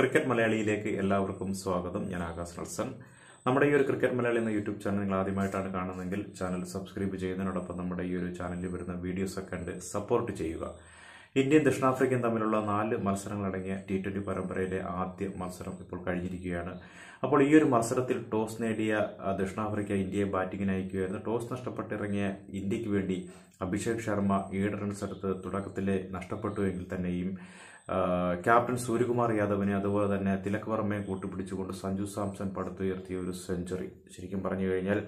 cricket മലയാളിയിലേക്ക് എല്ലാവർക്കും സ്വാഗതം ഞാൻ ആകാശ് നൽസൺ നമ്മുടെ ഈ ഒരു ക്രിക്കറ്റ് മലയാളി എന്ന യൂട്യൂബ് ചാനൽ നിങ്ങൾ ആദ്യമായിട്ടാണ് കാണുന്നതെങ്കിൽ ചാനൽ സബ്സ്ക്രൈബ് ചെയ്യുന്നതിനോടൊപ്പം നമ്മുടെ ഈ ഒരു ചാനലിൽ വരുന്ന ഒക്കെ ഉണ്ട് സപ്പോർട്ട് ചെയ്യുക ഇന്ത്യയും ദക്ഷിണാഫ്രിക്കയും തമ്മിലുള്ള നാല് മത്സരങ്ങളടങ്ങിയ ടി ട്വൻ്റി പരമ്പരയിലെ ആദ്യ മത്സരം ഇപ്പോൾ കഴിഞ്ഞിരിക്കുകയാണ് അപ്പോൾ ഈ ഒരു മത്സരത്തിൽ ടോസ് നേടിയ ദക്ഷിണാഫ്രിക്ക ഇന്ത്യയെ ബാറ്റിങ്ങിന് അയക്കുകയായിരുന്നു ടോസ് നഷ്ടപ്പെട്ടിറങ്ങിയ ഇന്ത്യക്ക് വേണ്ടി അഭിഷേക് ശർമ്മ ഏഴ് റൺസ് എടുത്ത് തുടക്കത്തിലെ നഷ്ടപ്പെട്ടുവെങ്കിൽ തന്നെയും ക്യാപ്റ്റൻ സൂര്യകുമാർ യാദവിനെ അതുപോലെ തന്നെ തിലക് വർമ്മയെ കൂട്ടുപിടിച്ചുകൊണ്ട് സഞ്ജു സാംസൺ പടുത്തുയർത്തിയ ഒരു സെഞ്ചുറി ശരിക്കും പറഞ്ഞു കഴിഞ്ഞാൽ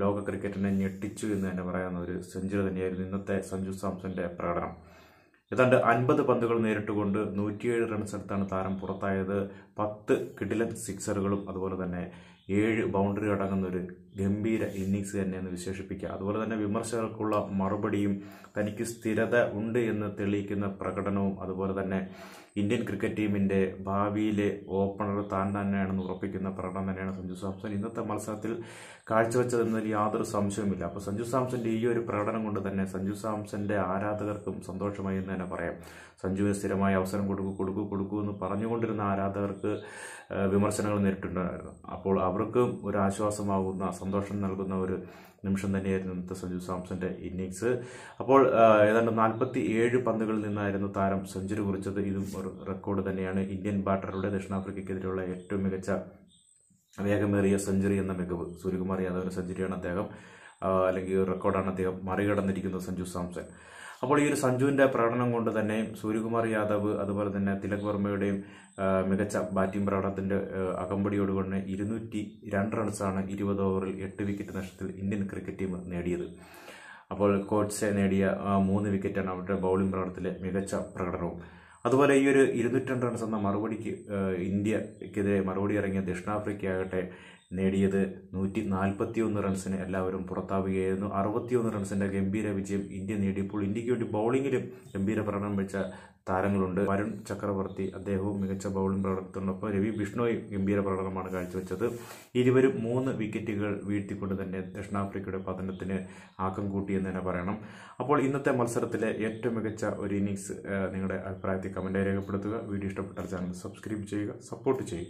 ലോക ക്രിക്കറ്റിനെ ഞെട്ടിച്ചു എന്ന് തന്നെ പറയാവുന്ന ഒരു സെഞ്ചുറി തന്നെയായിരുന്നു ഇന്നത്തെ സഞ്ജു സാംസന്റെ പ്രകടനം ഏതാണ്ട് അൻപത് പന്തുകൾ നേരിട്ടുകൊണ്ട് നൂറ്റിയേഴ് റൺസ് എടുത്താണ് താരം പുറത്തായത് പത്ത് കിഡിലൻ സിക്സറുകളും അതുപോലെ തന്നെ ഏഴ് ബൗണ്ടറി അടങ്ങുന്ന ഒരു ഗംഭീര ഇന്നിങ്സ് തന്നെയെന്ന് വിശേഷിപ്പിക്കുക അതുപോലെ തന്നെ വിമർശകർക്കുള്ള മറുപടിയും തനിക്ക് സ്ഥിരത ഉണ്ട് എന്ന് തെളിയിക്കുന്ന പ്രകടനവും അതുപോലെ തന്നെ ഇന്ത്യൻ ക്രിക്കറ്റ് ടീമിൻ്റെ ഭാവിയിലെ ഓപ്പണർ താൻ തന്നെയാണെന്ന് ഉറപ്പിക്കുന്ന പ്രകടനം തന്നെയാണ് സഞ്ജു സാംസൺ ഇന്നത്തെ മത്സരത്തിൽ കാഴ്ചവെച്ചതെന്നതിൽ യാതൊരു സംശയവുമില്ല അപ്പോൾ സഞ്ജു സാംസന്റെ ഈ ഒരു പ്രകടനം കൊണ്ട് തന്നെ സഞ്ജു സാംസന്റെ ആരാധകർക്കും സന്തോഷമായി എന്ന് തന്നെ പറയാം സഞ്ജുവിന് സ്ഥിരമായി അവസരം കൊടുക്കൂ കൊടുക്കൂ കൊടുക്കൂ എന്ന് പറഞ്ഞുകൊണ്ടിരുന്ന ആരാധകർക്ക് വിമർശനങ്ങൾ നേരിട്ടുണ്ടായിരുന്നു അപ്പോൾ അവർക്കും ഒരു ആശ്വാസമാകുന്ന സന്തോഷം നൽകുന്ന ഒരു നിമിഷം തന്നെയായിരുന്നു ഇന്നത്തെ സഞ്ജു സാംസന്റെ ഇന്നിങ്സ് അപ്പോൾ ഏതാണ്ട് നാൽപ്പത്തി ഏഴ് പന്തുകളിൽ നിന്നായിരുന്നു താരം സെഞ്ചുറി കുറിച്ചത് ഇതും ഒരു റെക്കോർഡ് തന്നെയാണ് ഇന്ത്യൻ ബാറ്ററുടെ ദക്ഷിണാഫ്രിക്കയ്ക്കെതിരെയുള്ള ഏറ്റവും മികച്ച വേഗമേറിയ സെഞ്ചുറി എന്ന മികവ് സൂര്യകുമാർ യാദവിന്റെ സെഞ്ചുറിയാണ് അദ്ദേഹം അല്ലെങ്കിൽ റെക്കോർഡാണ് അദ്ദേഹം മറികടന്നിരിക്കുന്നത് സഞ്ജു സാംസൺ അപ്പോൾ ഈ ഒരു സഞ്ജുവിൻ്റെ പ്രകടനം കൊണ്ട് തന്നെ സൂര്യകുമാർ യാദവ് അതുപോലെ തന്നെ തിലക് വർമ്മയുടെയും മികച്ച ബാറ്റിംഗ് പ്രകടനത്തിൻ്റെ കൊണ്ട് ഇരുന്നൂറ്റി രണ്ട് റൺസാണ് ഇരുപത് ഓവറിൽ എട്ട് വിക്കറ്റ് നഷ്ടത്തിൽ ഇന്ത്യൻ ക്രിക്കറ്റ് ടീം നേടിയത് അപ്പോൾ കോട്ട്സെ നേടിയ മൂന്ന് വിക്കറ്റാണ് അവരുടെ ബൗളിംഗ് പ്രകടനത്തിലെ മികച്ച പ്രകടനവും അതുപോലെ ഈ ഒരു ഇരുന്നൂറ്റി രണ്ട് റൺസ് എന്ന മറുപടിക്ക് ഇന്ത്യക്കെതിരെ മറുപടി ഇറങ്ങിയ ദക്ഷിണാഫ്രിക്ക നേടിയത് നൂറ്റി നാൽപ്പത്തിയൊന്ന് റൺസിന് എല്ലാവരും പുറത്താവുകയായിരുന്നു അറുപത്തിയൊന്ന് റൺസിൻ്റെ ഗംഭീര വിജയം ഇന്ത്യ നേടിയപ്പോൾ ഇന്ത്യയ്ക്ക് വേണ്ടി ബൗളിങ്ങിലും ഗംഭീര പ്രകടനം വെച്ച താരങ്ങളുണ്ട് വരുൺ ചക്രവർത്തി അദ്ദേഹവും മികച്ച ബൗളിംഗ് പ്രകടനത്തിനൊപ്പം രവി ബിഷ്ണോയും ഗംഭീര പ്രകടനമാണ് കാഴ്ചവെച്ചത് ഇരുവരും മൂന്ന് വിക്കറ്റുകൾ വീഴ്ത്തിക്കൊണ്ട് തന്നെ ദക്ഷിണാഫ്രിക്കയുടെ പതനത്തിന് ആക്കം കൂട്ടി എന്ന് തന്നെ പറയണം അപ്പോൾ ഇന്നത്തെ മത്സരത്തിലെ ഏറ്റവും മികച്ച ഒരു ഇന്നിങ്സ് നിങ്ങളുടെ അഭിപ്രായത്തിൽ കമൻ്റ് രേഖപ്പെടുത്തുക വീഡിയോ ഇഷ്ടപ്പെട്ടാൽ ചാനൽ സബ്സ്ക്രൈബ് ചെയ്യുക സപ്പോർട്ട് ചെയ്യുക